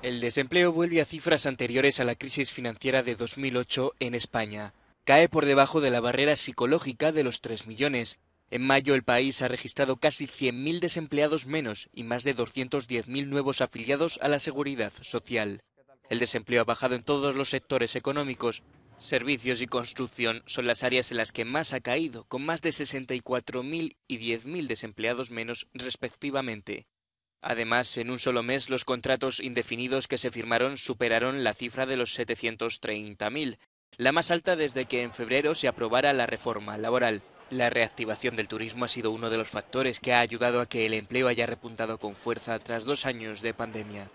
El desempleo vuelve a cifras anteriores a la crisis financiera de 2008 en España. Cae por debajo de la barrera psicológica de los 3 millones. En mayo el país ha registrado casi 100.000 desempleados menos y más de 210.000 nuevos afiliados a la seguridad social. El desempleo ha bajado en todos los sectores económicos. Servicios y construcción son las áreas en las que más ha caído, con más de 64.000 y 10.000 desempleados menos respectivamente. Además, en un solo mes los contratos indefinidos que se firmaron superaron la cifra de los 730.000, la más alta desde que en febrero se aprobara la reforma laboral. La reactivación del turismo ha sido uno de los factores que ha ayudado a que el empleo haya repuntado con fuerza tras dos años de pandemia.